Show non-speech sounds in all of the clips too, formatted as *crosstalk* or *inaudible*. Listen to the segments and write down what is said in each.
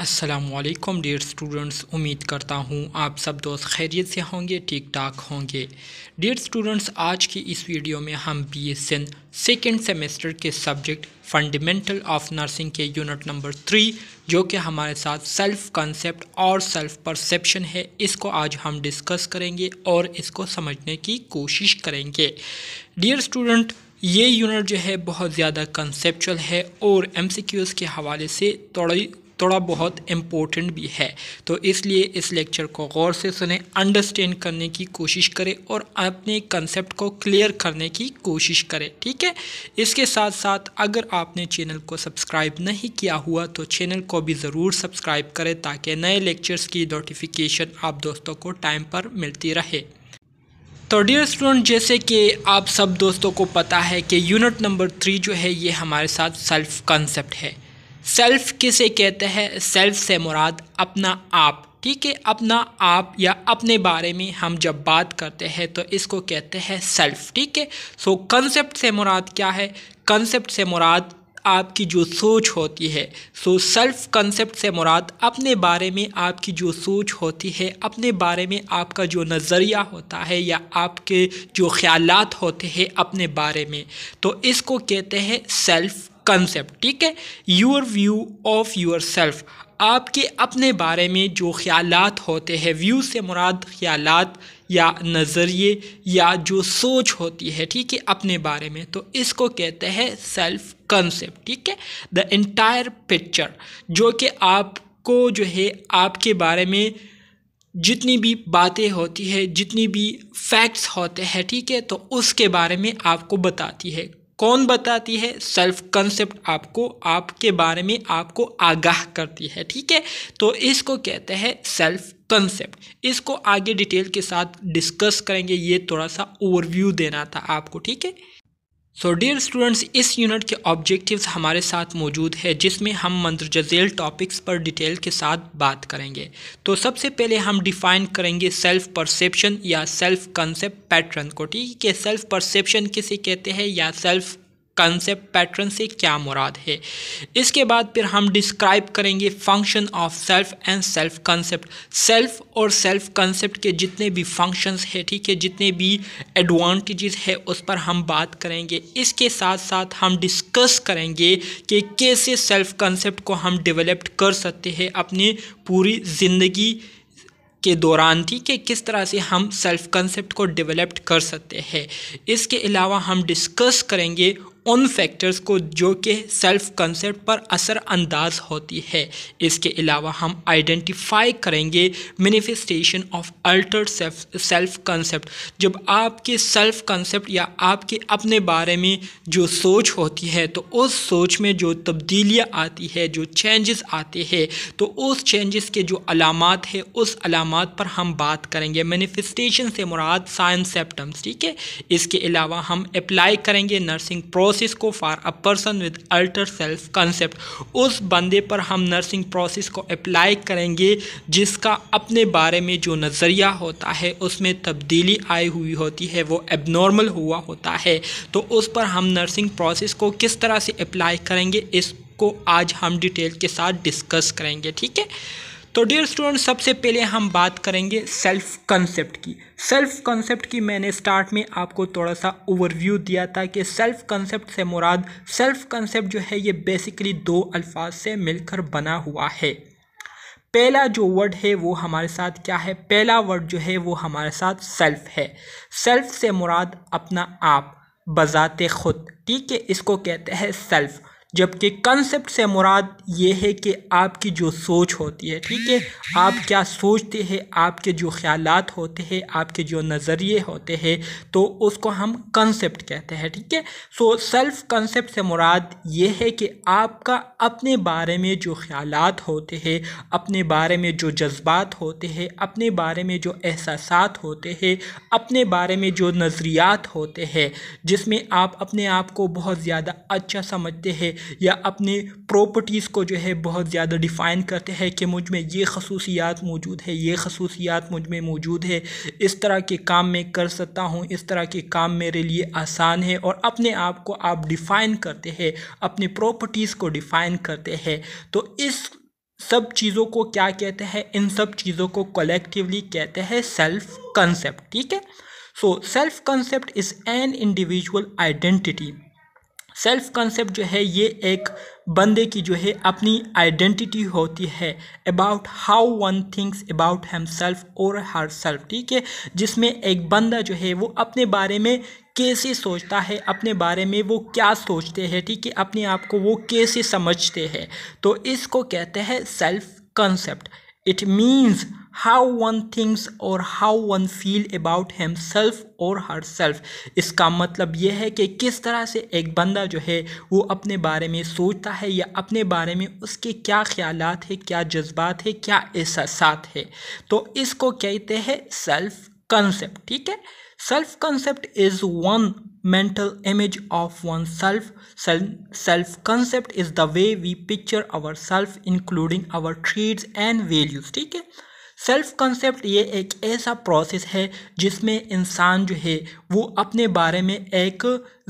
Aslam dear students उम्मीद करता हूँ आप सब दोस्त खैरियत से होंगे ठीक ठाक होंगे डियर स्टूडेंट्स आज की इस वीडियो में हम B S N second semester के सब्जेक्ट फंडामेंटल ऑफ नर्सिंग के यूनिट नंबर थ्री जो कि हमारे साथ सेल्फ कंसेप्ट और सेल्फ परसेप्शन है इसको आज हम डिस्कस करेंगे और इसको समझने की कोशिश करेंगे डियर स्टूडेंट ये यूनिट जो है बहुत ज़्यादा कंसेप्चुअल है और एमसीक्यूज़ के हवाले से थोड़ी थोड़ा बहुत इम्पोर्टेंट भी है तो इसलिए इस लेक्चर को गौर से सुने अंडरस्टैंड करने की कोशिश करें और अपने कंसेप्ट को क्लियर करने की कोशिश करें ठीक है इसके साथ साथ अगर आपने चैनल को सब्सक्राइब नहीं किया हुआ तो चैनल को भी ज़रूर सब्सक्राइब करें ताकि नए लेक्चर्स की नोटिफिकेशन आप दोस्तों को टाइम पर मिलती रहे तो डियर स्टूडेंट जैसे कि आप सब दोस्तों को पता है कि यूनिट नंबर थ्री जो है ये हमारे साथ सेल्फ कंसेप्ट है सेल्फ किसे कहते हैं सेल्फ से मुराद अपना आप ठीक है अपना आप या अपने बारे में हम जब बात करते हैं तो इसको कहते हैं सेल्फ ठीक है सो कंसेप्ट से मुराद क्या है कंसेप्ट से मुराद आपकी जो सोच होती है सो सेल्फ कंसेप्ट से मुराद अपने बारे में आपकी जो सोच होती है अपने बारे में आपका जो नज़रिया होता है या आपके जो ख्यालात होते हैं अपने बारे में तो इसको कहते हैं सेल्फ कंसेप्ट ठीक है your view of yourself आपके अपने बारे में जो ख्याल होते हैं व्यू से मुराद ख्याल या नज़रिए या जो सोच होती है ठीक है अपने बारे में तो इसको कहते हैं सेल्फ कंसेप्ट ठीक है द इंटायर पिक्चर जो कि आपको जो है आपके बारे में जितनी भी बातें होती है जितनी भी फैक्ट्स होते हैं ठीक है तो उसके बारे में आपको बताती है कौन बताती है सेल्फ कंसेप्ट आपको आपके बारे में आपको आगाह करती है ठीक है तो इसको कहते हैं सेल्फ कंसेप्ट इसको आगे डिटेल के साथ डिस्कस करेंगे ये थोड़ा सा ओवरव्यू देना था आपको ठीक है सो डियर स्टूडेंट्स इस यूनिट के ऑब्जेक्टिव्स हमारे साथ मौजूद है जिसमें हम मंत्रजैल टॉपिक्स पर डिटेल के साथ बात करेंगे तो सबसे पहले हम डिफाइन करेंगे सेल्फ परसेप्शन या सेल्फ कंसेप्ट पैटर्न को ठीक है सेल्फ परसेप्शन किसे कहते हैं या सेल्फ कंसेप्ट पैटर्न से क्या मुराद है इसके बाद फिर हम डिस्क्राइब करेंगे function of self and self concept self और सेल्फ कंसेप्ट के जितने भी फंक्शंस है ठीक है जितने भी एडवांटेजेस है उस पर हम बात करेंगे इसके साथ साथ हम डिस्कस करेंगे कि कैसे सेल्फ कंसेप्ट को हम डेवलप कर सकते हैं अपनी पूरी ज़िंदगी के दौरान थी कि किस तरह से हम सेल्फ कंसेप्ट को डेवलप कर सकते हैं इसके अलावा हम डिस्कस करेंगे उन फैक्टर्स को जो कि सेल्फ कंसेप्ट पर असर अंदाज होती है इसके अलावा हम आइडेंटिफाई करेंगे manifestation of alter self concept जब आपके सेल्फ कंसेप्ट या आपके अपने बारे में जो सोच होती है तो उस सोच में जो तब्दीलियाँ आती है जो चेंजेस आते हैं तो उस चेंजेस के जो अलामत है उस अलामत पर हम बात करेंगे मैनिफेस्टेशन से मुराद साइंस सेप्टम्स ठीक है इसके अलावा हम अप्लाई करेंगे नर्सिंग प्रो प्रोसेस को for a person with alter self concept उस बंदे पर हम नर्सिंग प्रोसेस को अप्लाई करेंगे जिसका अपने बारे में जो नज़रिया होता है उसमें तब्दीली आई हुई होती है वो एबनॉर्मल हुआ होता है तो उस पर हम नर्सिंग प्रोसेस को किस तरह से अप्लाई करेंगे इसको आज हम डिटेल के साथ डिस्कस करेंगे ठीक है तो डियर स्टूडेंट सबसे पहले हम बात करेंगे सेल्फ कंसेप्ट की सेल्फ कंसेप्ट की मैंने स्टार्ट में आपको थोड़ा सा ओवरव्यू दिया था कि सेल्फ कंसेप्ट से मुराद सेल्फ कंसेप्ट जो है ये बेसिकली दो अल्फाज से मिलकर बना हुआ है पहला जो वर्ड है वो हमारे साथ क्या है पहला वर्ड जो है वो हमारे साथ सेल्फ है सेल्फ से मुराद अपना आप बजाते खुद ठीक है इसको कहते हैं सेल्फ जबकि कंसेप्ट से मुराद ये है कि आपकी जो सोच होती है ठीक है आप क्या सोचते हैं आपके जो ख्यालात होते हैं आपके जो नज़रिए होते हैं तो उसको हम कंसेप्ट कहते हैं ठीक है सो सेल्फ कंसेप्ट से मुराद ये है कि आपका अपने बारे में जो ख्याल होते हैं अपने बारे में जो जज्बात होते हैं अपने बारे में जो एहसास होते हैं अपने बारे में जो नज़रियात होते हैं जिसमें आप अपने आप को बहुत ज़्यादा अच्छा समझते हैं या अपने प्रॉपर्टीज़ को जो है बहुत ज़्यादा डिफ़ाइन करते हैं कि मुझ में ये खसूसियात मौजूद है ये खसूसियात मुझ में मौजूद है इस तरह के काम मैं कर सकता हूँ इस तरह के काम मेरे लिए आसान है और अपने आप को आप डिफ़ाइन करते हैं अपने प्रॉपर्टीज़ को डिफ़ाइन करते हैं तो इस सब चीज़ों को क्या कहते हैं इन सब चीज़ों को कलेक्टिवली कहते हैं सेल्फ कंसेप्ट ठीक है so self concept is an individual identity self concept जो है ये एक बंदे की जो है अपनी आइडेंटिटी होती है about how one thinks about himself और हर सेल्फ ठीक है जिसमें एक बंदा जो है वो अपने बारे में कैसे सोचता है अपने बारे में वो क्या सोचते हैं ठीक है अपने आप को वो कैसे समझते हैं तो इसको कहते हैं self concept it means how one thinks और how one feel about himself और हर सेल्फ इसका मतलब यह है कि किस तरह से एक बंदा जो है वो अपने बारे में सोचता है या अपने बारे में उसके क्या ख्याल है क्या जज्बात है क्या एहसास है तो इसको कहते हैं सेल्फ कंसेप्ट ठीक है self concept is one mental image of oneself self concept is the way we picture our self including our traits and values ठीक है सेल्फ कंसेप्ट ये एक ऐसा प्रोसेस है जिसमें इंसान जो है वो अपने बारे में एक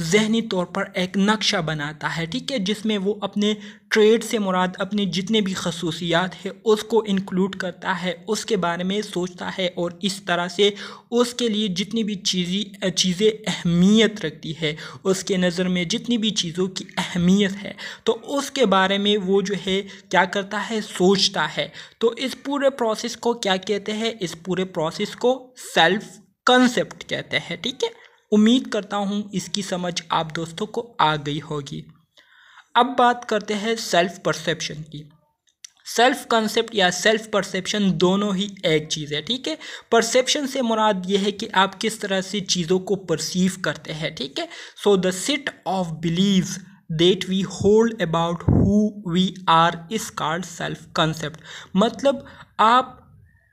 जहनी तौर पर एक नक्शा बनाता है ठीक है जिसमें वो अपने ट्रेड से मुराद अपने जितने भी खसूसियात है उसको इंक्लूड करता है उसके बारे में सोचता है और इस तरह से उसके लिए जितनी भी चीज़ी चीज़ें अहमियत रखती है उसके नज़र में जितनी भी चीज़ों की अहमियत है तो उसके बारे में वो जो है क्या करता है सोचता है तो इस पूरे प्रोसेस को क्या कहते हैं इस पूरे प्रोसेस को सेल्फ कंसेप्ट कहते हैं ठीक है उम्मीद करता हूँ इसकी समझ आप दोस्तों को आ गई होगी अब बात करते हैं सेल्फ परसेप्शन की सेल्फ कंसेप्ट या सेल्फ परसेप्शन दोनों ही एक चीज़ है ठीक है परसेप्शन से मुराद ये है कि आप किस तरह से चीज़ों को परसीव करते हैं ठीक है so the set of belief that we hold about who we are is called self concept मतलब आप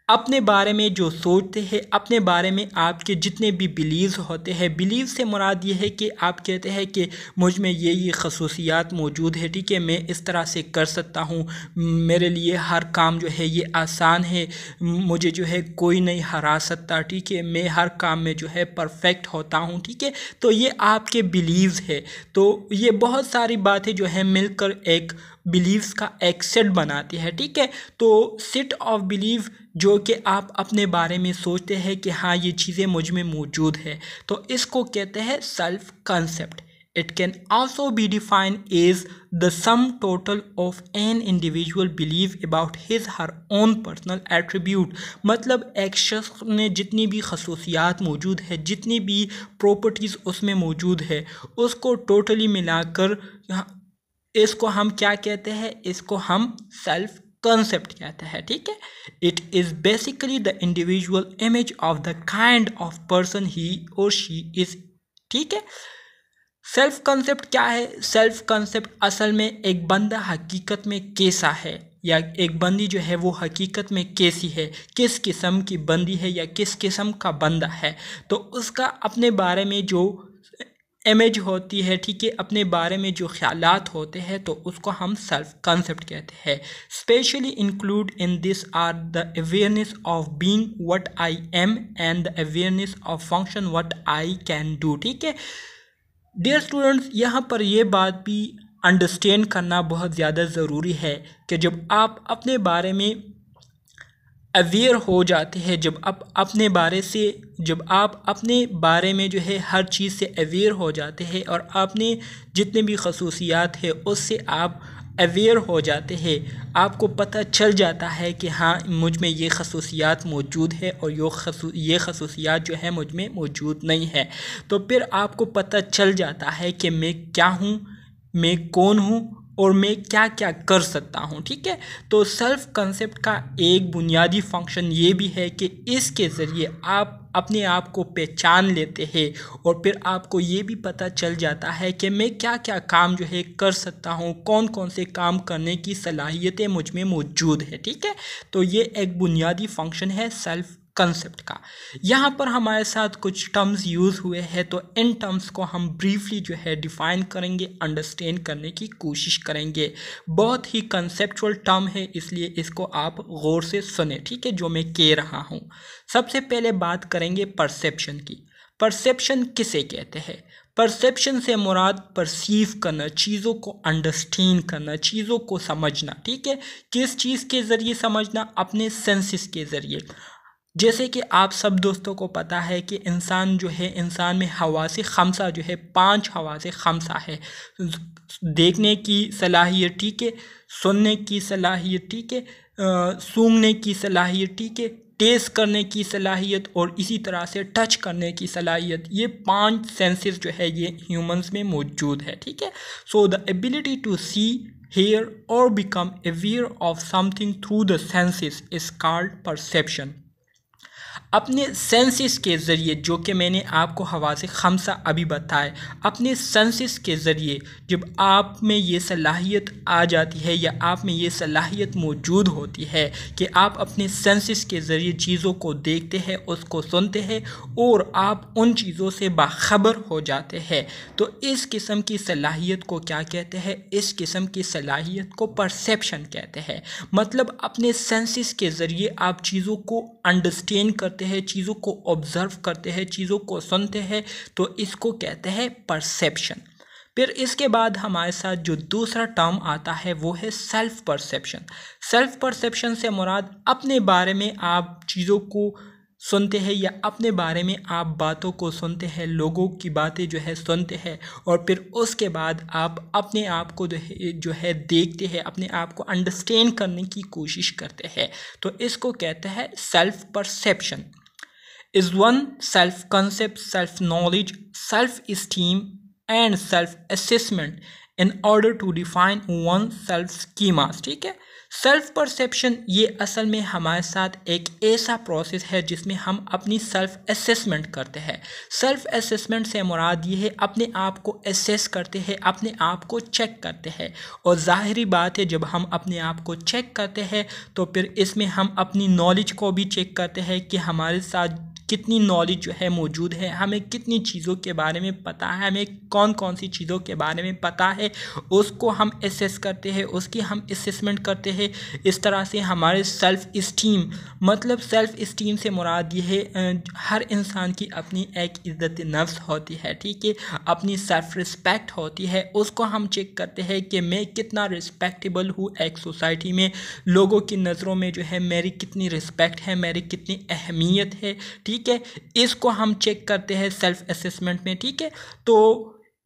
अपने बारे में जो सोचते हैं अपने बारे में आपके जितने भी बिलीव होते हैं बिलीव से मुराद ये है कि आप कहते हैं कि मुझ में ये ये खसूसियात मौजूद है ठीक है मैं इस तरह से कर सकता हूँ मेरे लिए हर काम जो है ये आसान है मुझे जो है कोई नहीं हरा सकता ठीक है मैं हर काम में जो है परफेक्ट होता हूँ ठीक है तो ये आपके बिलीव है तो ये बहुत सारी बातें जो है मिलकर एक बिलीव्स का एक सेट बनाती है ठीक है तो सेट ऑफ बिलीव जो कि आप अपने बारे में सोचते हैं कि हाँ ये चीज़ें मुझ में मौजूद है तो इसको कहते हैं self concept it can also be define as the sum total of an individual belief about his her own personal attribute मतलब एक शख्स में जितनी भी खसूसियात मौजूद है जितनी भी प्रॉपर्टीज़ उसमें मौजूद है उसको टोटली मिलाकर इसको हम क्या कहते हैं इसको हम सेल्फ कंसेप्ट कहते हैं ठीक है it is basically the individual image of the kind of person he और शी इज ठीक है सेल्फ कंसेप्ट क्या है सेल्फ कंसेप्ट असल में एक बंदा हकीकत में कैसा है या एक बंदी जो है वो हकीकत में कैसी है किस किस्म की बंदी है या किस किस्म का बंदा है तो उसका अपने बारे में जो इमेज होती है ठीक है अपने बारे में जो ख्याल होते हैं तो उसको हम सेल्फ कंसेप्ट कहते हैं specially include in this are the awareness of being what I am and the awareness of function what I can do ठीक है डियर स्टूडेंट्स यहाँ पर यह बात भी अंडरस्टैंड करना बहुत ज़्यादा ज़रूरी है कि जब आप अपने बारे में अवेयर हो जाते हैं जब आप अपने बारे से जब आप अपने बारे में जो है हर चीज़ से अवेयर हो जाते हैं और आपने जितने भी खसूसियात है उससे आप अवेयर हो जाते हैं आपको पता चल जाता है कि हाँ मुझ में ये खसूसियात मौजूद है और यो खसू ये खसूसियात जो है मुझ में मौजूद नहीं है तो फिर आपको पता चल जाता है कि मैं क्या हूँ मैं कौन हूँ और मैं क्या क्या कर सकता हूँ ठीक है तो सेल्फ कंसेप्ट का एक बुनियादी फंक्शन ये भी है कि इसके ज़रिए आप अपने आप को पहचान लेते हैं और फिर आपको ये भी पता चल जाता है कि मैं क्या क्या काम जो है कर सकता हूँ कौन कौन से काम करने की सलाहियतें मुझ में मौजूद है ठीक है तो ये एक बुनियादी फंक्शन है सेल्फ कंसेप्ट का यहाँ पर हमारे साथ कुछ टर्म्स यूज़ हुए हैं तो इन टर्म्स को हम ब्रीफली जो है डिफाइन करेंगे अंडरस्टैंड करने की कोशिश करेंगे बहुत ही कंसेप्चुअल टर्म है इसलिए इसको आप गौर से सुने ठीक है जो मैं कह रहा हूँ सबसे पहले बात करेंगे परसेप्शन की परसेप्शन किसे कहते हैं परसेप्शन से मुराद परसीव करना चीज़ों को अंडरस्टैंड करना चीज़ों को समझना ठीक है किस चीज़ के ज़रिए समझना अपने सेंसेस के ज़रिए जैसे कि आप सब दोस्तों को पता है कि इंसान जो है इंसान में हवा से खमसा जो है पांच हवा से खमसा है देखने की सलाहियत ठीक है सुनने की सलाहियत ठीक है सूंघने की सलाहियत ठीक है टेस्ट करने की सलाहियत तो और इसी तरह से टच करने की सलाहियत ये पांच सेंसेस जो है ये ह्यूमंस में मौजूद है ठीक है so the ability to see hear और become aware of something through the senses is called perception अपने सेंसिस के ज़रिए जो कि मैंने आपको हवा से खमसा अभी बताए अपने सेंसिस के ज़रिए जब आप में ये सलाहियत आ जाती है या आप में ये सलाहियत मौजूद होती है कि आप अपने सेंसिस के ज़रिए चीज़ों को देखते हैं उसको सुनते हैं और आप उन चीज़ों से बाखबर हो जाते हैं तो इस किस्म की सलाहियत को क्या कहते हैं इस किस्म की सलाहियत को परसेप्शन कहते हैं मतलब अपने सेंसिस के ज़रिए आप चीज़ों को अंडरस्टेंड कर करते हैं चीज़ों को ऑब्ज़र्व करते हैं चीज़ों को सुनते हैं तो इसको कहते हैं परसेप्शन फिर इसके बाद हमारे साथ जो दूसरा टर्म आता है वो है सेल्फ परसेप्शन सेल्फ परसेप्शन से मुराद अपने बारे में आप चीज़ों को सुनते हैं या अपने बारे में आप बातों को सुनते हैं लोगों की बातें जो है सुनते हैं और फिर उसके बाद आप अपने आप को जो है जो है देखते हैं अपने आप को अंडरस्टैंड करने की कोशिश करते हैं तो इसको कहते हैं self perception is one self concept self knowledge self esteem and self assessment in order to define one self schemas ठीक है सेल्फ परसेप्शन ये असल में हमारे साथ एक ऐसा प्रोसेस है जिसमें हम अपनी सेल्फ असेसमेंट करते हैं सेल्फ असेसमेंट से मुराद ये है अपने आप को असेस करते हैं अपने आप को चेक करते हैं और ज़ाहरी बात है जब हम अपने आप को चेक करते हैं तो फिर इसमें हम अपनी नॉलेज को भी चेक करते हैं कि हमारे साथ कितनी नॉलेज जो है मौजूद है हमें कितनी चीज़ों के बारे में पता है हमें कौन कौन सी चीज़ों के बारे में पता है उसको हम एसेस करते हैं उसकी हम असेसमेंट करते हैं इस तरह से हमारे सेल्फ़ इस्टीम मतलब सेल्फ़ इस्टीम से मुराद ये है हर इंसान की अपनी एक इज़्ज़त नफ्स होती है ठीक है अपनी सेल्फ़ रिस्पेक्ट होती है उसको हम चेक करते हैं कि मैं कितना रिस्पेक्टेबल हूँ एक सोसाइटी में लोगों की नज़रों में जो है मेरी कितनी रिस्पेक्ट है मेरी कितनी अहमियत है ठीक ठीक है इसको हम चेक करते हैं सेल्फ असेसमेंट में ठीक है तो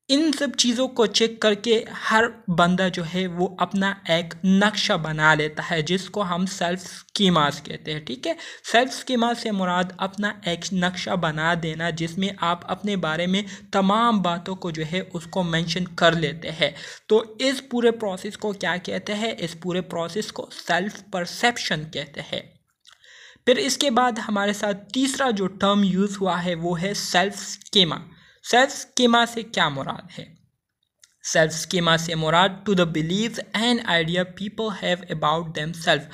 इन सब चीज़ों को चेक करके हर बंदा जो है वो अपना एक नक्शा बना लेता है जिसको हम सेल्फ स्कीमास कहते हैं ठीक है सेल्फ स्कीमा से मुराद अपना एक नक्शा बना देना जिसमें आप अपने बारे में तमाम बातों को जो है उसको मेंशन कर लेते हैं तो इस पूरे प्रोसेस को क्या कहते हैं इस पूरे प्रोसेस को सेल्फ परसेप्शन कहते हैं फिर इसके बाद हमारे साथ तीसरा जो टर्म यूज़ हुआ है वो है सेल्फ स्केमा सेल्फ स्केमा से क्या मुराद है सेल्फ स्केमा से मुराद to the belief and idea people have about themselves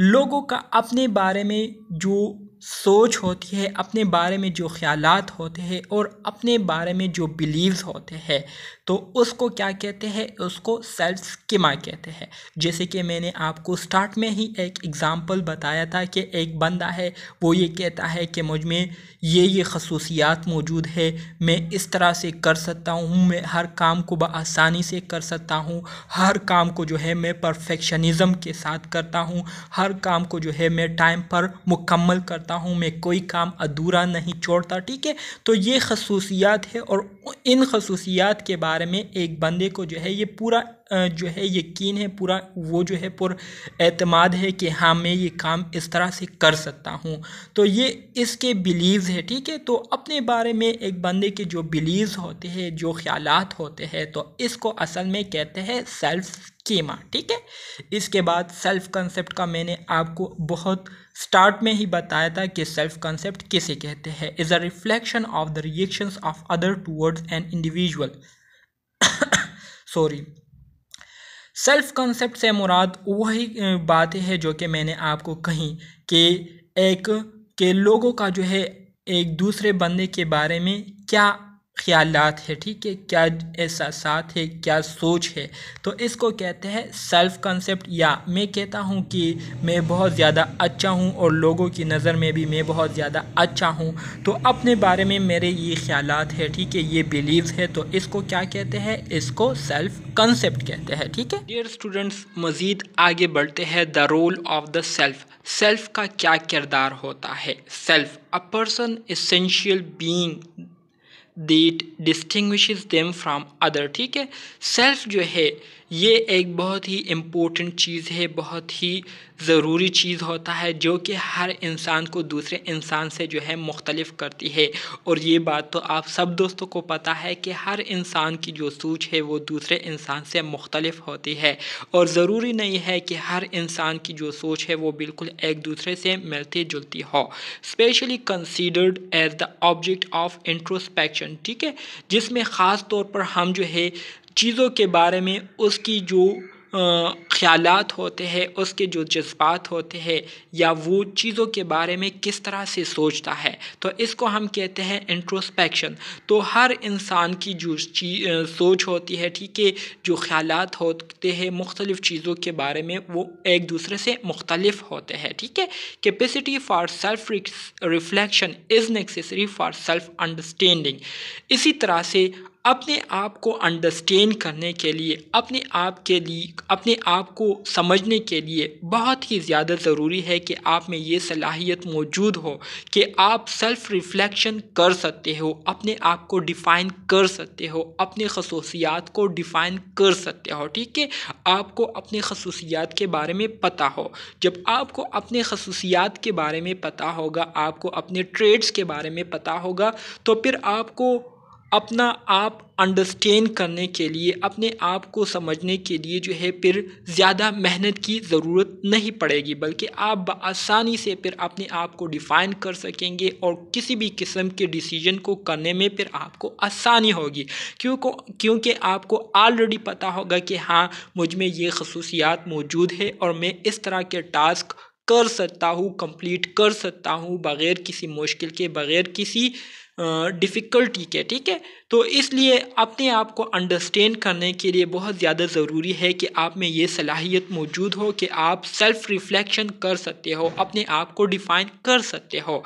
लोगों का अपने बारे में जो सोच होती है अपने बारे में जो ख़्याल होते हैं और अपने बारे में जो बिलीव्स होते हैं तो उसको क्या कहते हैं उसको सेल्फ स्कीमा कहते हैं जैसे कि मैंने आपको स्टार्ट में ही एक एग्ज़ाम्पल बताया था कि एक बंदा है वो ये कहता है कि मुझ में ये ये खसूसियात मौजूद है मैं इस तरह से कर सकता हूँ मैं हर काम को बसानी से कर सकता हूँ हर काम को जो है मैं परफेक्शनिज़म के साथ करता हूँ हर काम को जो है मैं टाइम पर मुकम्मल करता करता हूँ मैं कोई काम अधूरा नहीं छोड़ता ठीक है तो ये खसूसियात है और इन खसूसियात के बारे में एक बंदे को जो है ये पूरा जो है यकीन है पूरा वो जो है पुर एतमाद है कि हाँ मैं ये काम इस तरह से कर सकता हूँ तो ये इसके बिलीव्स है ठीक है तो अपने बारे में एक बंदे के जो बिलीव्स होते हैं जो ख्याल होते हैं तो इसको असल में कहते हैं सेल्फ स्कीमा ठीक है इसके बाद सेल्फ कंसेप्ट का मैंने आपको बहुत स्टार्ट में ही बताया था कि सेल्फ कंसेप्ट किसे कहते हैं is a reflection of the reactions of other towards an individual *coughs* sorry self concept से मुराद वही बातें है जो कि मैंने आपको कही कि एक के लोगों का जो है एक दूसरे बंदे के बारे में क्या ख्याल है ठीक है क्या एहसास है क्या सोच है तो इसको कहते हैं सेल्फ कंसेप्ट या मैं कहता हूँ कि मैं बहुत ज़्यादा अच्छा हूँ और लोगों की नज़र में भी मैं बहुत ज़्यादा अच्छा हूँ तो अपने बारे में मेरे ये ख्याल है ठीक है ये बिलीव्स है तो इसको क्या कहते हैं इसको सेल्फ कंसेप्ट कहते हैं ठीक है डियर स्टूडेंट्स मज़ीद आगे बढ़ते हैं the role of the self self का क्या किरदार होता है self a person essential being that distinguishes them from other ठीक है सेल्फ जो है ये एक बहुत ही इम्पोर्टेंट चीज़ है बहुत ही ज़रूरी चीज़ होता है जो कि हर इंसान को दूसरे इंसान से जो है मुख्तलिफ करती है और ये बात तो आप सब दोस्तों को पता है कि हर इंसान की जो सोच है वो दूसरे इंसान से मुख्तलिफ होती है और ज़रूरी नहीं है कि हर इंसान की जो सोच है वो बिल्कुल एक दूसरे से मिलती जुलती हो specially considered as the object of introspection ठीक है जिसमें ख़ास तौर पर हम जो है चीज़ों के बारे में उसकी जो ख़्याल होते हैं उसके जो जज्बात होते हैं या वो चीज़ों के बारे में किस तरह से सोचता है तो इसको हम कहते हैं इंट्रोस्पेक्शन तो हर इंसान की जो सोच होती है ठीक है जो ख्याल होते हैं मुख्तलिफ़ चीज़ों के बारे में वो एक दूसरे से मुख्तलिफ़ होते हैं ठीक है capacity for self reflection is necessary for self understanding इसी तरह से अपने आप को अंडरस्टैंड करने के लिए अपने आप के लिए अपने आप को समझने के लिए बहुत ही ज़्यादा ज़रूरी है कि आप में ये सलाहियत मौजूद हो कि आप सेल्फ़ रिफ़्लेक्शन कर सकते हो अपने आप को डिफ़ाइन कर सकते हो अपने खसूसियात को डिफ़ाइन कर सकते हो ठीक है आपको अपने खसूसियात के बारे में पता हो जब आपको अपने खसूसियात के बारे में पता होगा आपको अपने ट्रेड्स के बारे में पता होगा तो फिर आपको अपना आप अंडरस्टैंड करने के लिए अपने आप को समझने के लिए जो है फिर ज़्यादा मेहनत की ज़रूरत नहीं पड़ेगी बल्कि आप आसानी से फिर अपने आप को डिफ़ाइन कर सकेंगे और किसी भी किस्म के डिसीजन को करने में फिर आपको आसानी होगी क्यों क्योंकि आपको ऑलरेडी पता होगा कि हाँ मुझ में ये खसूसियात मौजूद है और मैं इस तरह के टास्क कर सकता हूँ कंप्लीट कर सकता हूँ बग़ैर किसी मुश्किल के बग़ैर किसी डिफ़िकल्टी के ठीक है तो इसलिए अपने आप को अंडरस्टैंड करने के लिए बहुत ज़्यादा ज़रूरी है कि आप में ये सलाहियत मौजूद हो कि आप सेल्फ़ रिफ्लेक्शन कर सकते हो अपने आप को डिफ़ाइन कर सकते हो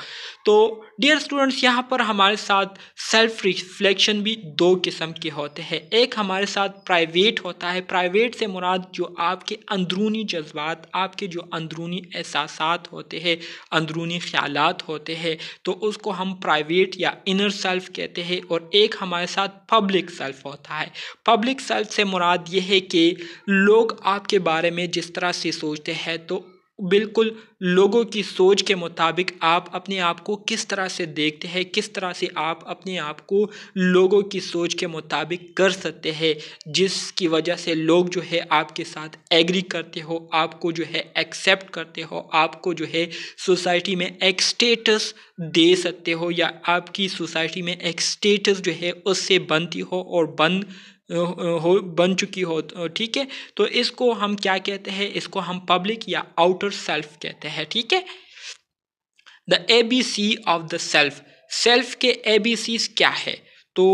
तो डियर स्टूडेंट्स यहाँ पर हमारे साथ सेल्फ़ रिफ्लेक्शन भी दो किस्म के होते हैं एक हमारे साथ प्राइवेट होता है प्राइवेट से मुराद जो आपके अंदरूनी जज्बात आपके जो अंदरूनी एहसास होते हैं अंदरूनी ख्याल होते हैं तो उसको हम प्राइवेट या इनर सेल्फ कहते हैं और एक हम हमारे साथ पब्लिक सेल्फ होता है पब्लिक सेल्फ से मुराद ये है कि लोग आपके बारे में जिस तरह से सोचते हैं तो बिल्कुल लोगों की सोच के मुताबिक आप अपने आप को किस तरह से देखते हैं किस तरह से आप अपने आप को लोगों की सोच के मुताबिक कर सकते हैं जिसकी वजह से लोग जो है आपके साथ एग्री करते हो आपको जो है एक्सेप्ट करते हो आपको जो है सोसाइटी में एक स्टेटस दे सकते हो या आपकी सोसाइटी में एक स्टेटस जो है उससे बनती हो और बन हो बन चुकी हो ठीक है तो इसको हम क्या कहते हैं इसको हम पब्लिक या आउटर सेल्फ कहते हैं ठीक है the A B C of the self self के ए बी सी क्या है तो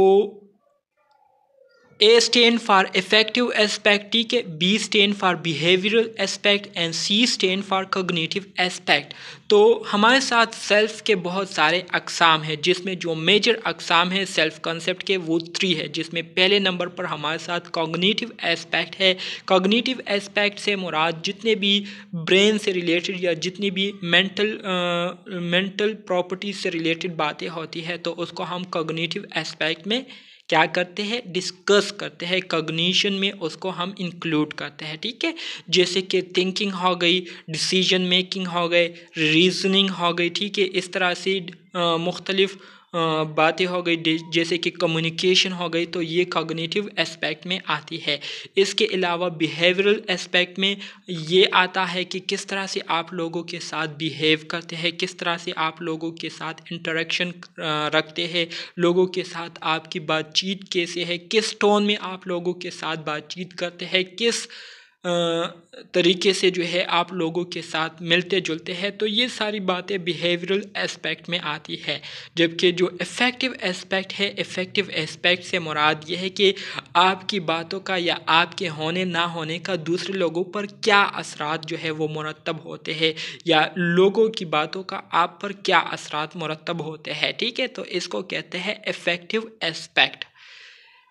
A stand for affective aspect ठीक है B stand for behavioural aspect and C stand for cognitive aspect तो हमारे साथ सेल्फ के बहुत सारे अकसाम हैं जिसमें जो मेजर अकसाम है सेल्फ कॉन्सेप्ट के वो थ्री है जिसमें पहले नंबर पर हमारे साथ कॉग्निटिव एस्पेक्ट है कॉग्निटिव एस्पेक्ट से मुराद जितने भी ब्रेन से रिलेटेड या जितनी भी मेंटल मेंटल प्रॉपर्टीज से रिलेटेड बातें होती है तो उसको हम कॉग्निटिव एस्पेक्ट में क्या करते हैं डिस्कस करते हैं कग्निशन में उसको हम इंक्लूड करते हैं ठीक है जैसे कि थिंकिंग हो गई डिसीजन मेकिंग हो गए रीजनिंग हो गई ठीक है इस तरह से मुख्तलिफ़ बातें हो गई जैसे कि कम्युनिकेशन हो गई तो ये कॉग्निटिव एस्पेक्ट में आती है इसके अलावा बिहेवियरल एस्पेक्ट में ये आता है कि किस तरह से आप लोगों के साथ बिहेव करते हैं किस तरह से आप लोगों के साथ इंटरेक्शन रखते हैं लोगों के साथ आपकी बातचीत कैसे है किस टोन में आप लोगों के साथ बातचीत करते हैं किस तरीके से जो है आप लोगों के साथ मिलते जुलते हैं तो ये सारी बातें बिहेवियरल एस्पेक्ट में आती है जबकि जो इफ़ेक्टिव एस्पेक्ट है इफ़ेक्टिव एस्पेक्ट से मुराद ये है कि आपकी बातों का या आपके होने ना होने का दूसरे लोगों पर क्या असरात जो है वो मुरतब होते हैं या लोगों की बातों का आप पर क्या असरात मुरतब होते हैं ठीक है तो इसको कहते हैं इफ़ेक्टिव एस्पेक्ट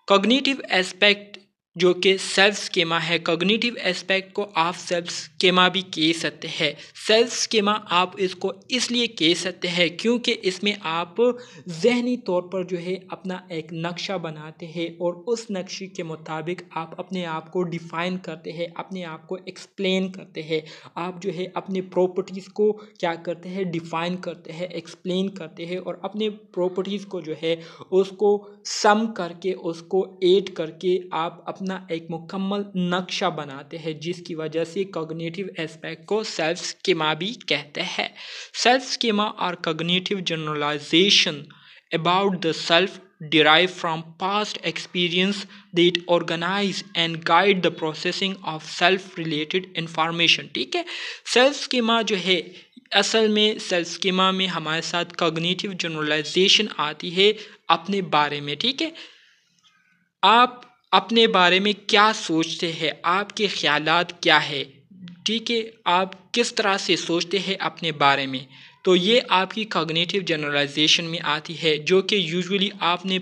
कॉग्निटिव एस्पेक्ट जो कि सेल्फ स्केमा है कॉग्निटिव एस्पेक्ट को आप सेल्फ स्केमा भी कह सकते हैं सेल्फ स्केमा आप इसको इसलिए कह सकते हैं क्योंकि इसमें आप जहनी तौर पर जो है अपना एक नक्शा बनाते हैं और उस नक्शे के मुताबिक आप अपने आप को डिफ़ाइन करते हैं अपने आप को एक्सप्लेन करते हैं आप जो है अपने प्रॉपर्टीज़ को क्या करते हैं डिफ़ाइन करते हैं एक्सप्लेन करते हैं और अपने प्रॉपर्टीज़ को जो है उसको सम करके उसको एड करके आप अपना अपना एक मुकम्मल नक्शा बनाते हैं जिसकी वजह से कॉग्निटिव एस्पेक्ट को सेल्फ स्कीमा भी कहते हैं सेल्फ स्कीमा और cognitive generalisation about the self derived from past experience that organize and guide the processing of self related information ठीक है सेल्फ स्कीमा जो है असल में सेल्फ स्कीमा में हमारे साथ कॉग्निटिव जनरलाइजेशन आती है अपने बारे में ठीक है आप अपने बारे में क्या सोचते हैं आपके ख्याल क्या है ठीक है आप किस तरह से सोचते हैं अपने बारे में तो ये आपकी कॉग्निटिव जनरलाइजेशन में आती है जो कि यूजुअली आपने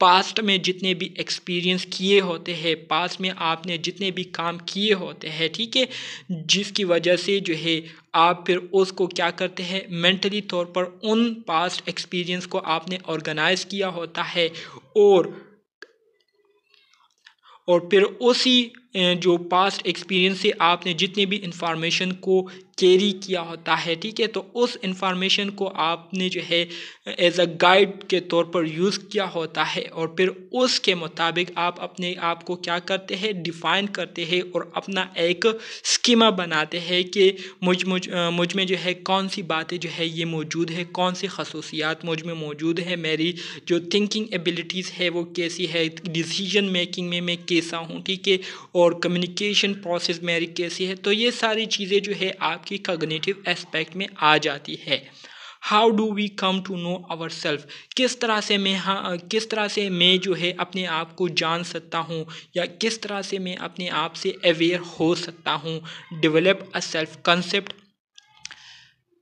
पास्ट में जितने भी एक्सपीरियंस किए होते हैं पास्ट में आपने जितने भी काम किए होते हैं ठीक है जिसकी वजह से जो है आप फिर उसको क्या करते हैं मेंटली तौर पर उन पास्ट एक्सपीरियंस को आपने ऑर्गेनाइज किया होता है और और फिर उसी जो पास्ट एक्सपीरियंस से आपने जितने भी इंफॉर्मेशन को कैरी किया होता है ठीक है तो उस इंफॉर्मेशन को आपने जो है एज अ गाइड के तौर पर यूज़ किया होता है और फिर उसके मुताबिक आप अपने आप को क्या करते हैं डिफ़ाइन करते हैं और अपना एक स्कीमा बनाते हैं कि मुझ मुझ मुझ में जो है कौन सी बातें जो है ये मौजूद है कौन सी खसूसियात मुझ में मौजूद है मेरी जो थिंकिंग एबिलिटीज़ है वो कैसी है डिसीजन मेकिंग में मैं कैसा हूँ ठीक है और और कम्युनिकेशन प्रोसेस मेरी कैसी है तो ये सारी चीज़ें जो है आपकी कग्नेटिव एस्पेक्ट में आ जाती है how do we come to know our self किस तरह से मैं हाँ किस तरह से मैं जो है अपने आप को जान सकता हूँ या किस तरह से मैं अपने आप से अवेयर हो सकता हूँ develop a self concept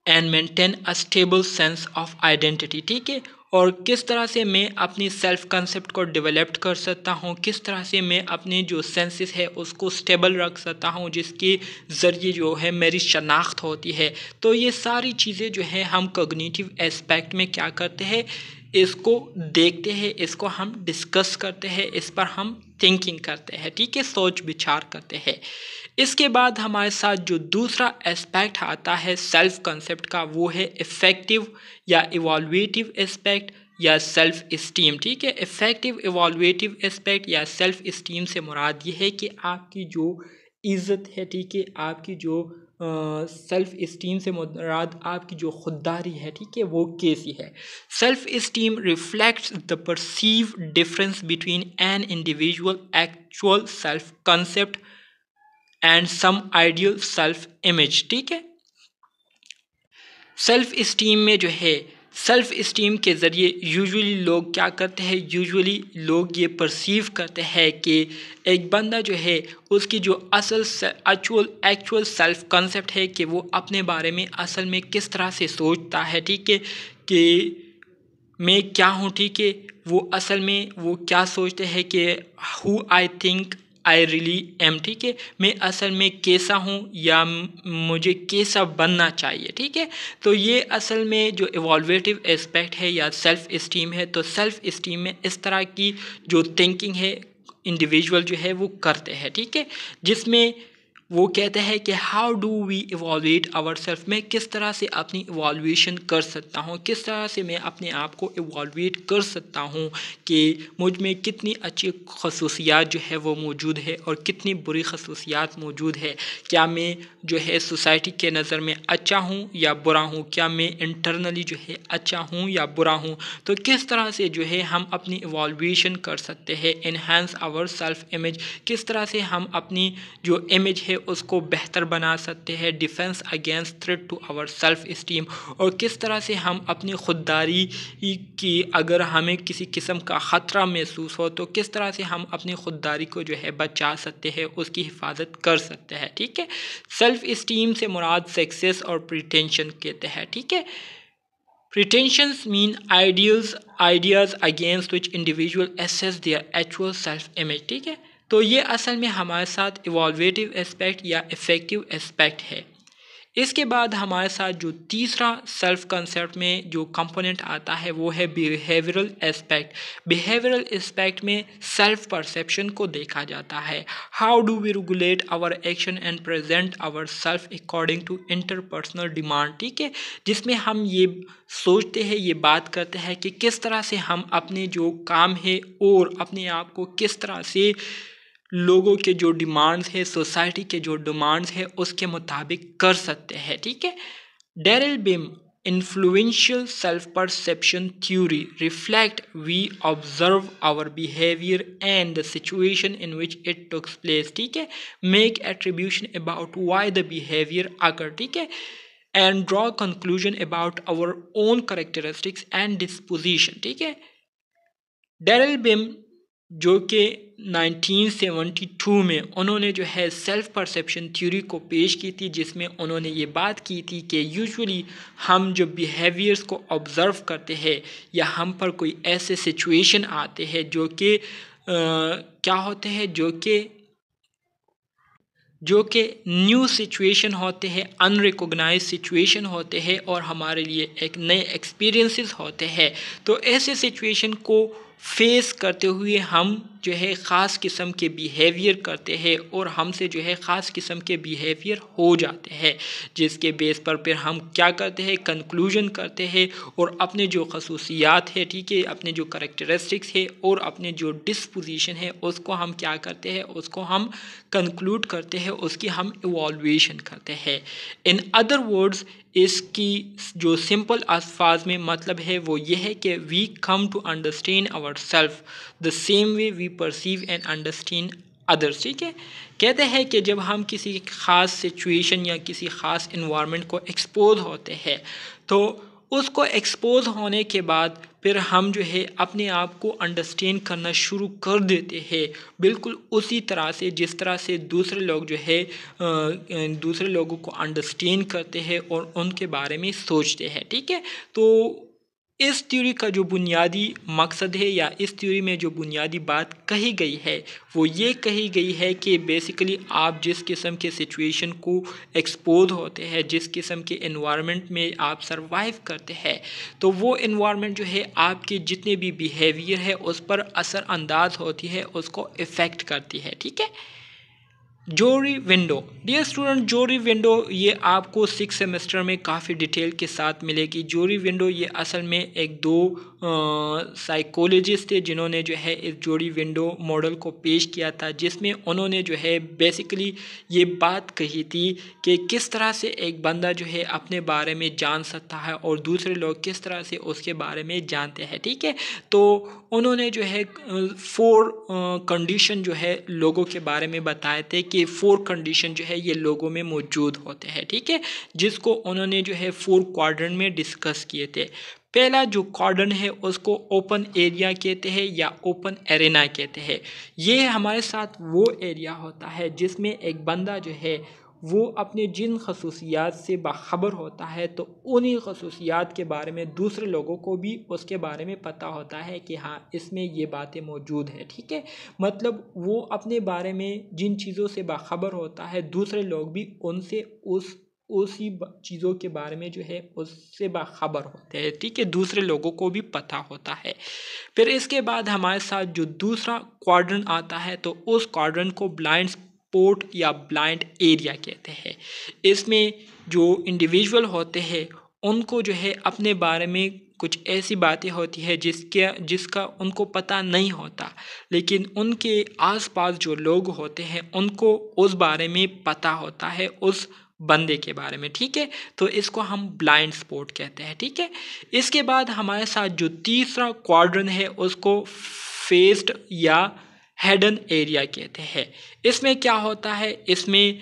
and maintain a stable sense of identity ठीक है और किस तरह से मैं अपनी सेल्फ कंसेप्ट को डेवलप्ड कर सकता हूँ किस तरह से मैं अपने जो सेंसेस है उसको स्टेबल रख सकता हूँ जिसके ज़रिए जो है मेरी शनाख्त होती है तो ये सारी चीज़ें जो है हम कग्निटिव एस्पेक्ट में क्या करते हैं इसको देखते हैं इसको हम डिस्कस करते हैं इस पर हम थिंकिंग करते हैं ठीक है सोच विचार करते हैं इसके बाद हमारे साथ जो दूसरा एस्पेक्ट आता है सेल्फ कंसेप्ट का वो है इफ़ेक्टिव या इवॉल्वेटिव एस्पेक्ट या सेल्फ इस्टीम ठीक है इफ़ेक्टिव इवॉल्वेटिव एस्पेक्ट या सेल्फ इस्टीम से मुराद ये है कि आपकी जो इज़्ज़त है ठीक है आपकी जो सेल्फ़ इस्टीम से मुराद आपकी जो खुददारी है ठीक है वो कैसी है self esteem reflects the perceive difference between an individual actual self concept and some ideal self image ठीक है सेल्फ़ इस्टीम में जो है सेल्फ़ इस्टीम के ज़रिए यूजुअली लोग क्या करते हैं यूजुअली लोग ये परसीव करते हैं कि एक बंदा जो है उसकी जो असल एक्चुअल एक्चुअल सेल्फ कंसेप्ट है कि वो अपने बारे में असल में किस तरह से सोचता है ठीक है कि मैं क्या हूँ ठीक है वो असल में वो क्या सोचते हैं कि who I think I really am ठीक है मैं असल में कैसा हूँ या मुझे कैसा बनना चाहिए ठीक है तो ये असल में जो इवॉल्वेटिव एस्पेक्ट है या सेल्फ़ इस्टीम है तो सेल्फ़ इस्टीम में इस तरह की जो थिंकिंग है इंडिविजुअल जो है वो करते हैं ठीक है जिसमें वो कहता है कि how do we evaluate our self मैं किस तरह से अपनी इवॉल्यूशन कर सकता हूँ किस तरह से मैं अपने आप को इवॉल्वेट कर सकता हूँ कि मुझ में कितनी अच्छी खसूसियात जो है वो मौजूद है और कितनी बुरी खसूसियात मौजूद है क्या मैं जो है सोसाइटी के नज़र में अच्छा हूँ या बुरा हूँ क्या मैं इंटरनली जो है अच्छा हूँ या बुरा हूँ तो किस तरह से जो है हम अपनी इवॉल्यूशन कर सकते हैं इन्हेंस आवर सेल्फ इमेज किस तरह से हम अपनी जो इमेज है उसको बेहतर बना सकते हैं defence against threat to our self esteem और किस तरह से हम अपनी खुददारी की अगर हमें किसी किस्म का ख़तरा महसूस हो तो किस तरह से हम अपनी खुददारी को जो है बचा सकते हैं उसकी हिफाजत कर सकते हैं ठीक है सेल्फ इस्टीम से मुराद सक्सेस और प्रिटेंशन कहते हैं ठीक है Pretensions mean ideals, ideas against which individual assess their actual self-image. ठीक है तो ये असल में हमारे साथ इवॉल्वेटिव एस्पेक्ट या इफ़ेक्टिव एस्पेक्ट है इसके बाद हमारे साथ जो तीसरा सेल्फ कंसेप्ट में जो कंपोनेंट आता है वो है बिहेवियरल एस्पेक्ट बिहेवियरल एस्पेक्ट में सेल्फ परसेप्शन को देखा जाता है how do we regulate our action and present our self according to interpersonal demand ठीक है जिसमें हम ये सोचते हैं ये बात करते हैं कि किस तरह से हम अपने जो काम है और अपने आप को किस तरह से लोगों के जो डिमांड्स हैं सोसाइटी के जो डिमांड्स हैं उसके मुताबिक कर सकते हैं ठीक है Daryl Bem influential self perception theory reflect we observe our behaviour and the situation in which it takes place ठीक है make attribution about why the behaviour अगर ठीक है and draw conclusion about our own characteristics and disposition ठीक है Daryl बिम जो कि 1972 में उन्होंने जो है सेल्फ परसेप्शन थ्योरी को पेश की थी जिसमें उन्होंने ये बात की थी कि यूजुअली हम जो बिहेवियर्स को ऑब्ज़र्व करते हैं या हम पर कोई ऐसे सिचुएशन आते हैं जो कि क्या होते हैं जो कि जो कि न्यू सिचुएशन होते हैं अनरिकोगनाइज सिचुएशन होते हैं और हमारे लिए एक नए एक्सपीरियंसेस होते हैं तो ऐसे सिचुएशन को फेस करते हुए हम जो है ख़ास किस्म के बिहेवियर करते हैं और हमसे जो है ख़ास किस्म के बिहेवियर हो जाते हैं जिसके बेस पर फिर हम क्या करते हैं कंक्लूजन करते हैं और अपने जो खसूसियात है ठीक है अपने जो करेक्टरिस्टिक्स है और अपने जो डिस्पोजिशन है उसको हम क्या करते हैं उसको हम कंक्लूड करते हैं उसकी हम इवॉल्यूशन करते हैं इन अदर वर्ड्स इसकी जो सिंपल अल्फाज में मतलब है वो ये है कि we come to understand our self the same way we perceive and understand others ठीक है कहते हैं कि जब हम किसी ख़ास सिचुएशन या किसी ख़ास इन्वामेंट को एक्सपोज होते हैं तो उसको एक्सपोज होने के बाद फिर हम जो है अपने आप को अंडरस्टैंड करना शुरू कर देते हैं बिल्कुल उसी तरह से जिस तरह से दूसरे लोग जो है दूसरे लोगों को अंडरस्टैंड करते हैं और उनके बारे में सोचते हैं ठीक है तो इस थ्योरी का जो बुनियादी मकसद है या इस थ्योरी में जो बुनियादी बात कही गई है वो ये कही गई है कि बेसिकली आप जिस किस्म के सिचुएशन को एक्सपोज होते हैं जिस किस्म के इन्वायरमेंट में आप सरवाइव करते हैं तो वो इन्वायरमेंट जो है आपके जितने भी बिहेवियर है उस पर असरअंदाज होती है उसको इफ़ेक्ट करती है ठीक है Johari window dear student Johari window ये आपको सिक्स सेमेस्टर में काफ़ी डिटेल के साथ मिलेगी जोरी विंडो ये असल में एक दो साइकोलॉजिस्ट थे जिन्होंने जो है इस जोड़ी विंडो मॉडल को पेश किया था जिसमें उन्होंने जो है बेसिकली ये बात कही थी कि किस तरह से एक बंदा जो है अपने बारे में जान सकता है और दूसरे लोग किस तरह से उसके बारे में जानते हैं ठीक है तो उन्होंने जो है फोर कंडीशन जो है लोगों के बारे में बताए थे कि फोर कंडीशन जो है ये लोगों में मौजूद होते हैं ठीक है जिसको उन्होंने जो है फोर क्वाड्रेंट में डिस्कस किए थे पहला जो कॉर्डन है उसको ओपन एरिया कहते हैं या ओपन एरेना कहते हैं ये हमारे साथ वो एरिया होता है जिसमें एक बंदा जो है वो अपने जिन खसूसियात से बाखबर होता है तो उन्हीं खसूसियात के बारे में दूसरे लोगों को भी उसके बारे में पता होता है कि हाँ इसमें ये बातें मौजूद हैं ठीक है मतलब वो अपने बारे में जिन चीज़ों से बाखबर होता है दूसरे लोग भी उनसे उस उसी चीज़ों के बारे में जो है उससे बाख़बर होते हैं ठीक है दूसरे लोगों को भी पता होता है फिर इसके बाद हमारे साथ जो दूसरा क्वाड्रन आता है तो उस क्वाड्रन को ब्लाइंड स्पॉट या ब्लाइंड एरिया कहते हैं इसमें जो इंडिविजुअल होते हैं उनको जो है अपने बारे में कुछ ऐसी बातें होती है जिसके जिसका उनको पता नहीं होता लेकिन उनके आसपास जो लोग होते हैं उनको उस बारे में पता होता है उस बंदे के बारे में ठीक है तो इसको हम ब्लाइंड स्पॉट कहते हैं ठीक है इसके बाद हमारे साथ जो तीसरा क्वाड्रन है उसको फेस्ड या हेडन एरिया कहते हैं इसमें क्या होता है इसमें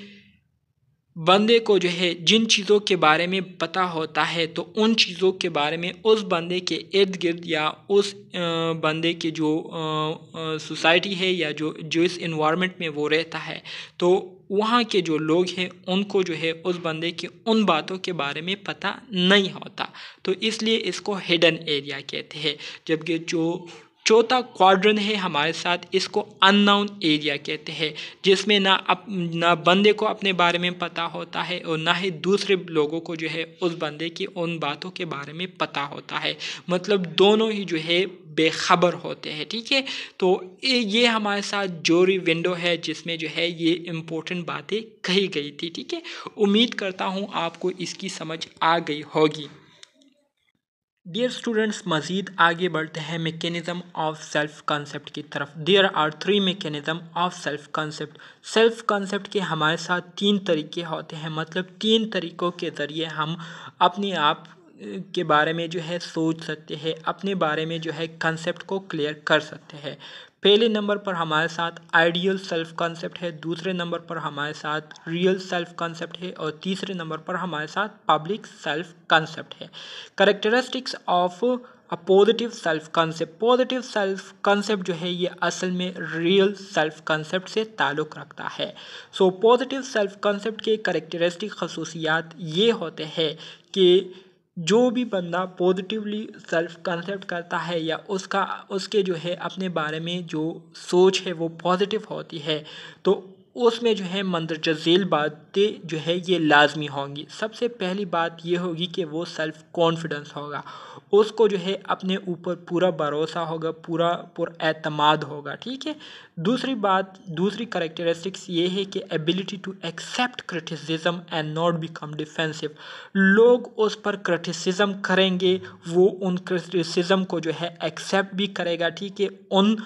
बंदे को जो है जिन चीज़ों के बारे में पता होता है तो उन चीज़ों के बारे में उस बंदे के इर्द गिर्द या उस बंदे के जो सोसाइटी है या जो जो इस इन्वायरमेंट में वो रहता है तो वहाँ के जो लोग हैं उनको जो है उस बंदे की उन बातों के बारे में पता नहीं होता तो इसलिए इसको हिडन एरिया कहते हैं जबकि जो चौथा क्वाड्रन है हमारे साथ इसको अननाउन एरिया कहते हैं जिसमें ना अप ना बंदे को अपने बारे में पता होता है और ना ही दूसरे लोगों को जो है उस बंदे की उन बातों के बारे में पता होता है मतलब दोनों ही जो है बेखबर होते हैं ठीक है तो ये हमारे साथ जोरी विंडो है जिसमें जो है ये इम्पोर्टेंट बातें कही गई थी ठीक है उम्मीद करता हूँ आपको इसकी समझ आ गई होगी डियर स्टूडेंट्स मज़ीद आगे बढ़ते हैं मेकेनिज़म ऑफ सेल्फ कॉन्सेप्ट की तरफ there are three mechanism of self concept self concept के हमारे साथ तीन तरीके होते हैं मतलब तीन तरीक़ों के ज़रिए हम अपने आप के बारे में जो है सोच सकते हैं अपने बारे में जो है कंसेप्ट को क्लियर कर सकते हैं पहले नंबर पर हमारे साथ आइडियल सेल्फ कॉन्सेप्ट है दूसरे नंबर पर हमारे साथ रियल सेल्फ कॉन्सेप्ट है और तीसरे नंबर पर हमारे साथ पब्लिक सेल्फ कॉन्सेप्ट है characteristics of a positive self concept positive self concept जो है ये असल में रियल सेल्फ कॉन्सेप्ट से ताल्लुक़ रखता है सो पॉजिटिव सेल्फ कॉन्सेप्ट के करेक्टरिस्टिक खसूसियात ये होते हैं कि जो भी बंदा पॉजिटिवली सेल्फ कंसेप्ट करता है या उसका उसके जो है अपने बारे में जो सोच है वो पॉजिटिव होती है तो उसमें जो है मंदरजा झेल बातें जो है ये लाजमी होंगी सबसे पहली बात ये होगी कि वो सेल्फ़ कॉन्फिडेंस होगा उसको जो है अपने ऊपर पूरा भरोसा होगा पूरा पुरमाद होगा ठीक है दूसरी बात दूसरी करेक्टरिस्टिक्स ये है कि ability to accept criticism and not become defensive लोग उस पर क्रिटिसिज्म करेंगे वो उन क्रिटिसिज्म को जो है एक्सेप्ट भी करेगा ठीक है उन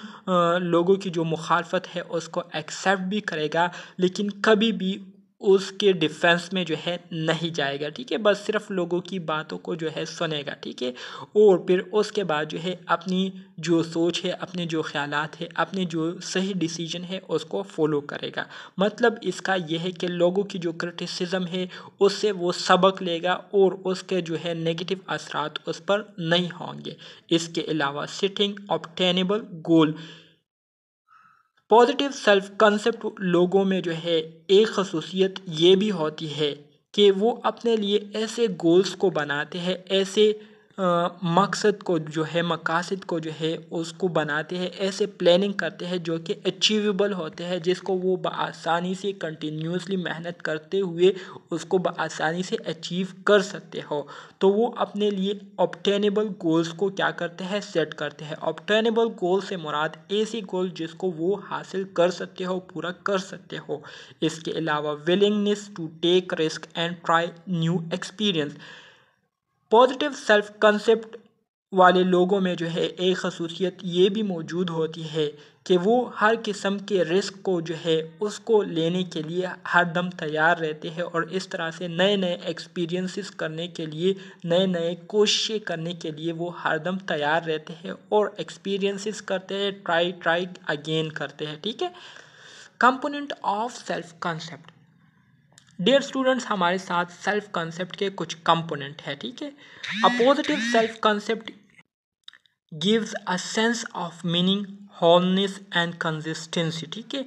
लोगों की जो मुखालफत है उसको एक्सेप्ट भी करेगा लेकिन कभी भी उसके डिफेंस में जो है नहीं जाएगा ठीक है बस सिर्फ लोगों की बातों को जो है सुनेगा ठीक है और फिर उसके बाद जो है अपनी जो सोच है अपने जो ख्याल है अपने जो सही डिसीजन है उसको फॉलो करेगा मतलब इसका यह है कि लोगों की जो क्रिटिसिज्म है उससे वो सबक लेगा और उसके जो है नेगेटिव असरात उस पर नहीं होंगे इसके अलावा setting obtainable goal positive self concept लोगों में जो है एक खसूसियत ये भी होती है कि वो अपने लिए ऐसे गोल्स को बनाते हैं ऐसे मकसद को जो है मकासद को जो है उसको बनाते हैं ऐसे प्लानिंग करते हैं जो कि अचीवेबल होते हैं जिसको वो बसानी से कंटिन्यूसली मेहनत करते हुए उसको बसानी से अचीव कर सकते हो तो वो अपने लिए ऑप्टेनेबल गोल्स को क्या करते हैं सेट करते हैं ऑप्टेनेबल गोल से मुराद ऐसी गोल जिसको वो हासिल कर सकते हो पूरा कर सकते हो इसके अलावा willingness to take risk and try new experience positive self concept वाले लोगों में जो है एक खसूसियत ये भी मौजूद होती है कि वो हर किस्म के रिस्क को जो है उसको लेने के लिए हर दम तैयार रहते हैं और इस तरह से नए नए एक्सपीरियंसेस करने के लिए नए नए कोशिशें करने के लिए वो हर दम तैयार रहते हैं और एक्सपीरियंसेस करते हैं ट्राई ट्राई अगेन करते हैं ठीक है component of self concept dear students हमारे साथ सेल्फ कॉन्सेप्ट के कुछ कंपोनेंट है ठीक है a positive self concept gives a sense of meaning wholeness and consistency ठीक है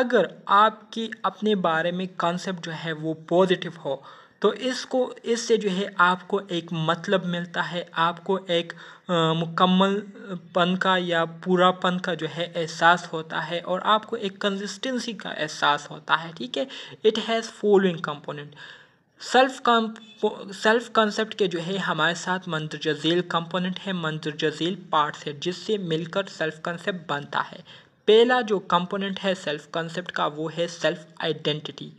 अगर आपके अपने बारे में कॉन्सेप्ट जो है वो पॉजिटिव हो तो इसको इससे जो है आपको एक मतलब मिलता है आपको एक मुकम्मलपन का या पूरापन का जो है एहसास होता है और आपको एक कंसिस्टेंसी का एहसास होता है ठीक है it has following component self come self concept के जो है हमारे साथ मंत्रजजील कंपोनेंट है मंत्रजजील पार्ट्स है जिससे मिलकर सेल्फ कंसेप्ट बनता है पहला जो कंपोनेंट है सेल्फ कंसेप्ट का वो है सेल्फ आइडेंटिटी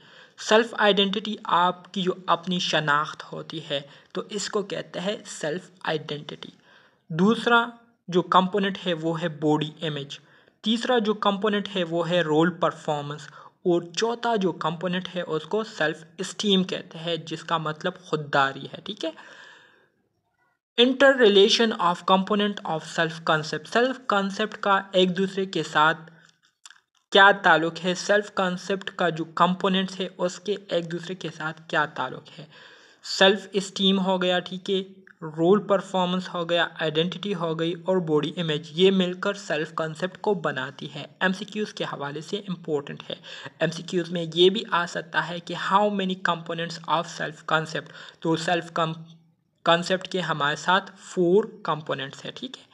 सेल्फ आइडेंटिटी आपकी जो अपनी शनाख्त होती है तो इसको कहते हैं सेल्फ आइडेंटिटी दूसरा जो कंपोनेंट है वो है बॉडी इमेज तीसरा जो कंपोनेंट है वो है रोल परफॉर्मेंस और चौथा जो कंपोनेंट है उसको सेल्फ इस्टीम कहते हैं जिसका मतलब खुददारी है ठीक है interrelation of component of self concept self concept का एक दूसरे के साथ क्या ताल्लुक़ है सेल्फ कॉन्सेप्ट का जो कंपोनेंट्स है उसके एक दूसरे के साथ क्या ताल्लुक़ है सेल्फ इस्टीम हो गया ठीक है रोल परफॉर्मेंस हो गया आइडेंटिटी हो गई और बॉडी इमेज ये मिलकर सेल्फ कॉन्सेप्ट को बनाती है एमसीक्यूज़ के हवाले से इम्पोर्टेंट है एमसीक्यूज़ में ये भी आ सकता है कि how many components of self concept तो सेल्फ कॉन्सेप्ट के हमारे साथ फोर कंपोनेंट्स है ठीक है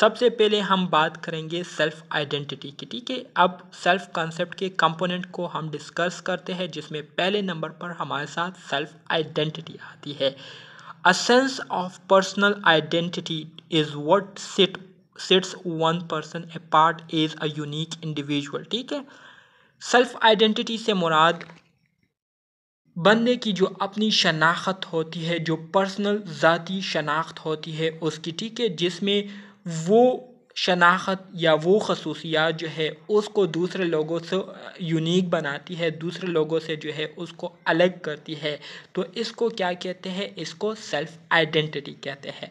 सबसे पहले हम बात करेंगे सेल्फ आइडेंटिटी की ठीक है अब सेल्फ कॉन्सेप्ट के कंपोनेंट को हम डिस्कस करते हैं जिसमें पहले नंबर पर हमारे साथ सेल्फ आइडेंटिटी आती है a sense of personal identity is what set sets one person apart is a unique individual ठीक है सेल्फ आइडेंटिटी से मुराद बंदे की जो अपनी शनाख्त होती है जो पर्सनल ज़ाती शनाख्त होती है उसकी ठीक है जिसमें वो शनाख्त या वो खसूसियात जो है उसको दूसरे लोगों से यूनिक बनाती है दूसरे लोगों से जो है उसको अलग करती है तो इसको क्या कहते हैं इसको सेल्फ़ आइडेंटिटी कहते हैं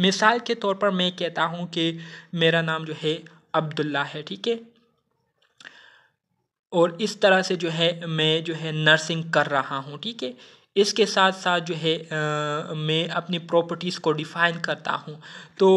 मिसाल के तौर पर मैं कहता हूँ कि मेरा नाम जो है अब्दुल्ला है ठीक है और इस तरह से जो है मैं जो है नर्सिंग कर रहा हूँ ठीक है इसके साथ साथ जो है आ, मैं अपनी प्रॉपर्टीज़ को डिफ़ाइन करता हूँ तो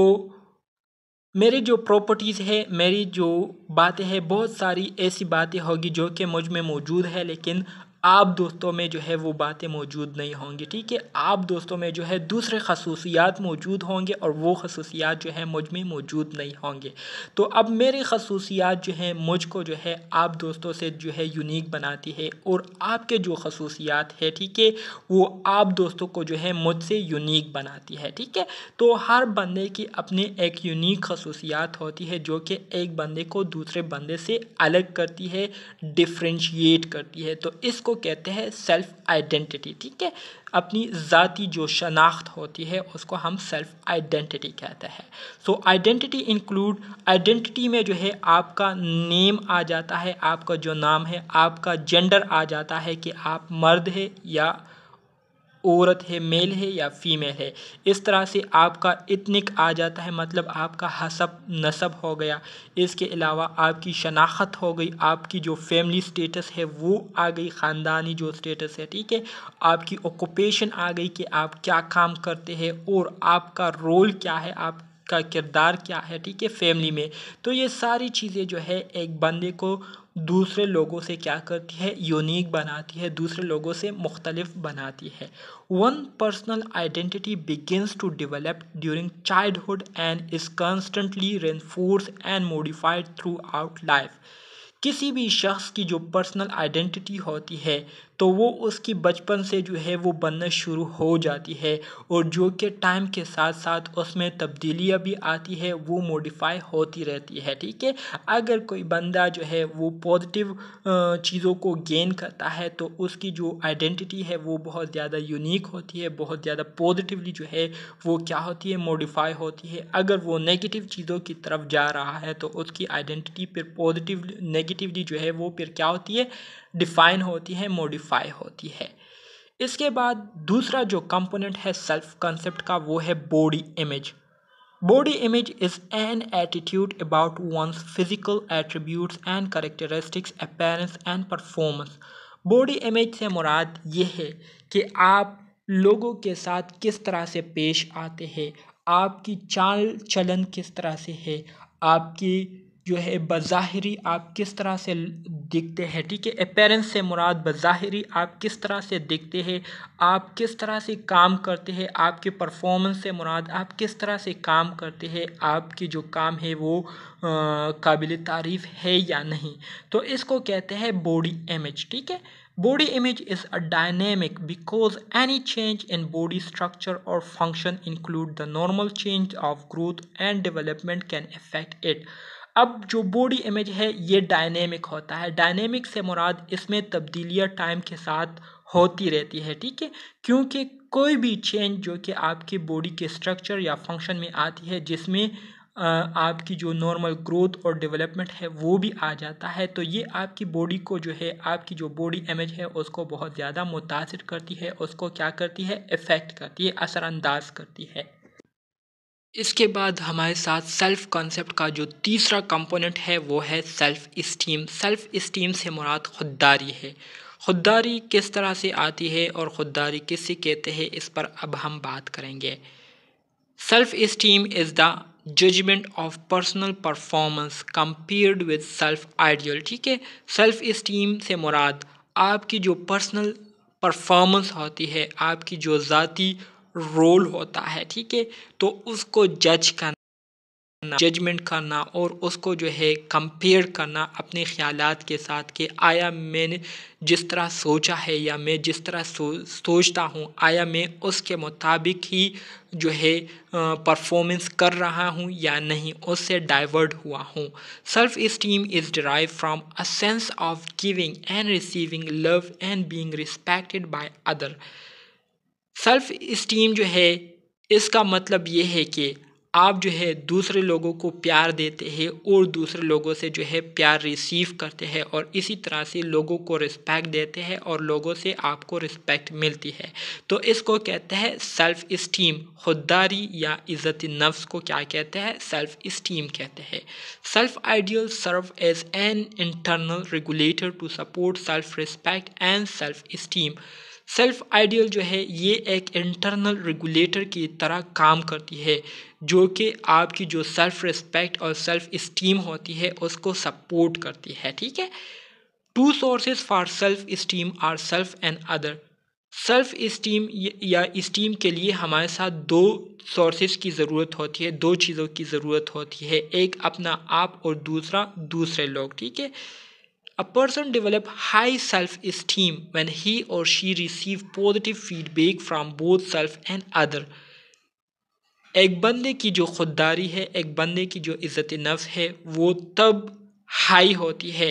मेरी जो प्रॉपर्टीज़ है मेरी जो बातें हैं बहुत सारी ऐसी बातें होगी जो कि मुझ में मौजूद है लेकिन आप दोस्तों में जो है वो बातें मौजूद नहीं होंगी ठीक है आप दोस्तों में जो है दूसरे खसूसियात मौजूद होंगे और वो खसूसियात जो है मुझ में मौजूद नहीं होंगे तो अब मेरी खसूसियात जो है मुझको जो है आप दोस्तों से जो है यूनिक बनाती है और आपके जो खसूसियात है ठीक है वो आप दोस्तों को जो है मुझसे यूनिक बनाती है ठीक है तो हर बंदे की अपनी एक यूनिक खसूसियात होती है जो कि एक बंदे को दूसरे बंदे से अलग करती है डिफ्रेंशिएट करती है तो इसको इसको कहते हैं सेल्फ आइडेंटिटी ठीक है अपनी ज़ाती जो शनाख्त होती है उसको हम सेल्फ आइडेंटिटी कहते हैं सो आइडेंटिटी इंक्लूड आइडेंटिटी में जो है आपका नेम आ जाता है आपका जो नाम है आपका जेंडर आ जाता है कि आप मर्द है या औरत है मेल है या फीमेल है इस तरह से आपका इतनिक आ जाता है मतलब आपका हसब नसब हो गया इसके अलावा आपकी शनाख्त हो गई आपकी जो फैमिली स्टेटस है वो आ गई ख़ानदानी जो स्टेटस है ठीक है आपकी ऑक्यूपेशन आ गई कि आप क्या काम करते हैं और आपका रोल क्या है आप का किरदार क्या है ठीक है फैमिली में तो ये सारी चीज़ें जो है एक बंदे को दूसरे लोगों से क्या करती है यूनिक बनाती है दूसरे लोगों से मुख्तलिफ बनाती है one personal identity begins to develop during childhood and is constantly reinforce and modified throughout life किसी भी शख्स की जो पर्सनल आइडेंटिटी होती है तो वो उसकी बचपन से जो है वो बनना शुरू हो जाती है और जो कि टाइम के साथ साथ उसमें तब्दीलियाँ भी आती है वो मॉडिफाई होती रहती है ठीक है अगर कोई बंदा जो है वो पॉजिटिव चीज़ों को गेन करता है तो उसकी जो आइडेंटिटी है वो बहुत ज़्यादा यूनिक होती है बहुत ज़्यादा पॉजिटिवली जो है वो क्या होती है मॉडिफाई होती है अगर वो नेगेटिव चीज़ों की तरफ जा रहा है तो उसकी आइडेंटिटी फिर पॉजिटिव नेगेटिवली जो है वो फिर क्या होती है डिफाइन होती है मॉडिफाई होती है इसके बाद दूसरा जो कंपोनेंट है सेल्फ कंसेप्ट का वो है body image body image is an attitude about one's physical attributes and characteristics appearance and performance body image से मुराद ये है कि आप लोगों के साथ किस तरह से पेश आते हैं आपकी चाल चलन किस तरह से है आपकी जो है बज़ाहरी आप किस तरह से दिखते हैं ठीक है अपेरेंस से मुराद बज़ाहरी आप किस तरह से दिखते हैं आप किस तरह से काम करते हैं आपके परफॉर्मेंस से मुराद आप किस तरह से काम करते हैं आपके जो काम है वो काबिल तारीफ़ है या नहीं तो इसको कहते हैं बॉडी इमेज ठीक है Body image is a dynamic because any change in body structure or function include the normal change of growth and development can affect it. अब जो बॉडी इमेज है ये डायनेमिक होता है डायनेमिक से मुराद इसमें तब्दीलियाँ टाइम के साथ होती रहती है ठीक है क्योंकि कोई भी चेंज जो कि आपकी बॉडी के स्ट्रक्चर या फंक्शन में आती है जिसमें आपकी जो नॉर्मल ग्रोथ और डेवलपमेंट है वो भी आ जाता है तो ये आपकी बॉडी को जो है आपकी जो बॉडी इमेज है उसको बहुत ज़्यादा मुतासर करती है उसको क्या करती है इफ़ेक्ट करती है असरानंदाज करती है इसके बाद हमारे साथ सेल्फ कॉन्सेप्ट का जो तीसरा कंपोनेंट है वो है सेल्फ इस्टीम सेल्फ इस्टीम से मुराद खुददारी है खुददारी किस तरह से आती है और खुददारी किसे कहते हैं इस पर अब हम बात करेंगे self esteem is the judgement of personal performance compared with self ideal ठीक है सेल्फ इस्टीम से मुराद आपकी जो पर्सनल परफॉर्मेंस होती है आपकी जो ज़ाती रोल होता है ठीक है तो उसको जज करना जजमेंट करना और उसको जो है कंपेयर करना अपने ख्याल के साथ कि आया मैंने जिस तरह सोचा है या मैं जिस तरह सो, सोचता हूँ आया मैं उसके मुताबिक ही जो है परफॉर्मेंस कर रहा हूँ या नहीं उससे डाइवर्ट हुआ हूँ self esteem is derive from a sense of giving and receiving love and being respected by other self esteem जो है इसका मतलब ये है कि आप जो है दूसरे लोगों को प्यार देते हैं और दूसरे लोगों से जो है प्यार रिसीव करते हैं और इसी तरह से लोगों को रिस्पेक्ट देते हैं और लोगों से आपको रिस्पेक्ट मिलती है तो इसको कहते हैं सेल्फ़ इस्टीम खुददारी या इज़्ज़त नफ्स को क्या कहते हैं सेल्फ़ इस्टीम कहते हैं self ideal serve as an internal regulator to support self respect and self esteem self ideal जो है ये एक इंटरनल रेगुलेटर की तरह काम करती है जो कि आपकी जो सेल्फ रिस्पेक्ट और सेल्फ इस्टीम होती है उसको सपोर्ट करती है ठीक है two sources for self esteem are self and other self esteem या इस्टीम के लिए हमारे साथ दो सोर्सेज की ज़रूरत होती है दो चीज़ों की ज़रूरत होती है एक अपना आप और दूसरा दूसरे लोग ठीक है A person develop high self-esteem when he or she receive positive feedback from both self and other. एक बंदे की जो खुददारी है एक बंदे की जो इज़्ज़त नफ्स है वो तब हाई होती है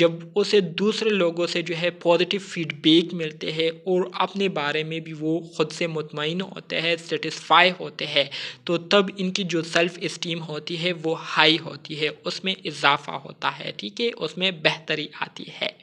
जब उसे दूसरे लोगों से जो है पॉजिटिव फीडबैक मिलते हैं और अपने बारे में भी वो ख़ुद से मुतमिन होते हैं सेटिस्फाई होते हैं तो तब इनकी जो सेल्फ़ इस्टीम होती है वो हाई होती है उसमें इजाफ़ा होता है ठीक है उसमें बेहतरी आती है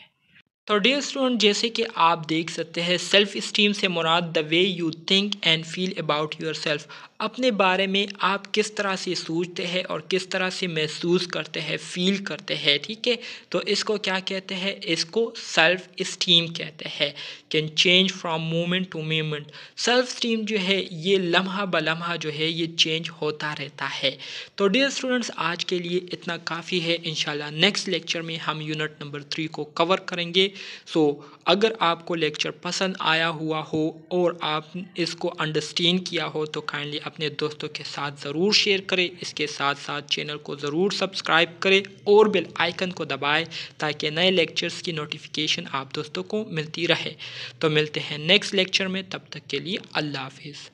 तो डे स्टूडेंट जैसे कि आप देख सकते हैं सेल्फ़ इस्टीम से मुराद the way you think and feel about your self अपने बारे में आप किस तरह से सोचते हैं और किस तरह से महसूस करते हैं फील करते हैं ठीक है तो इसको क्या कहते हैं इसको सेल्फ स्टीम कहते हैं can change from moment to moment self esteem जो है ये लम्हा ब लम्हा जो है ये चेंज होता रहता है तो डियर स्टूडेंट्स आज के लिए इतना काफ़ी है इन नेक्स्ट लेक्चर में हम यूनिट नंबर थ्री को कवर करेंगे सो अगर आपको लेक्चर पसंद आया हुआ हो और आप इसको अंडरस्टैंड किया हो तो काइंडली अपने दोस्तों के साथ ज़रूर शेयर करें इसके साथ साथ चैनल को ज़रूर सब्सक्राइब करें और बेल आइकन को दबाएं ताकि नए लेक्चर्स की नोटिफिकेशन आप दोस्तों को मिलती रहे तो मिलते हैं नेक्स्ट लेक्चर में तब तक के लिए अल्लाह हाफिज़